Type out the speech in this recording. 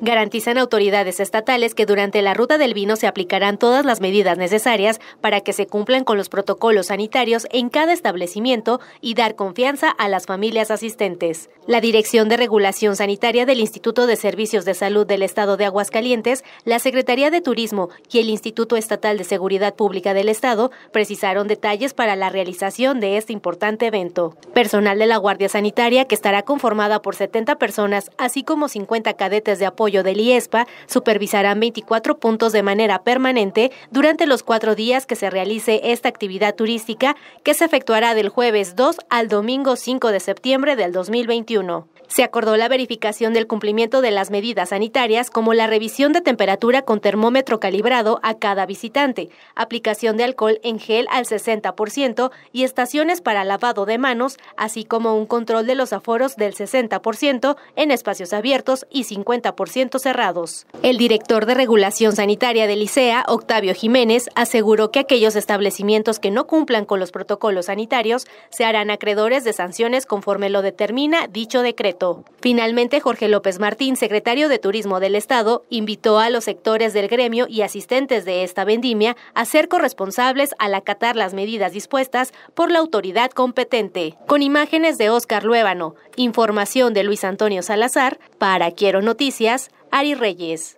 Garantizan autoridades estatales que durante la ruta del vino se aplicarán todas las medidas necesarias para que se cumplan con los protocolos sanitarios en cada establecimiento y dar confianza a las familias asistentes. La Dirección de Regulación Sanitaria del Instituto de Servicios de Salud del Estado de Aguascalientes, la Secretaría de Turismo y el Instituto Estatal de Seguridad Pública del Estado precisaron detalles para la realización de este importante evento. Personal de la Guardia Sanitaria, que estará conformada por 70 personas, así como 50 cadetes de apoyo del IESPA, supervisarán 24 puntos de manera permanente durante los cuatro días que se realice esta actividad turística que se efectuará del jueves 2 al domingo 5 de septiembre del 2021. Se acordó la verificación del cumplimiento de las medidas sanitarias como la revisión de temperatura con termómetro calibrado a cada visitante, aplicación de alcohol en gel al 60% y estaciones para lavado de manos, así como un control de los aforos del 60% en espacios abiertos y 50% cerrados. El director de Regulación Sanitaria del Licea, Octavio Jiménez, aseguró que aquellos establecimientos que no cumplan con los protocolos sanitarios se harán acreedores de sanciones conforme lo determina dicho decreto. Finalmente, Jorge López Martín, secretario de Turismo del Estado, invitó a los sectores del gremio y asistentes de esta vendimia a ser corresponsables al acatar las medidas dispuestas por la autoridad competente. Con imágenes de Óscar Luébano, información de Luis Antonio Salazar, para Quiero Noticias, Ari Reyes.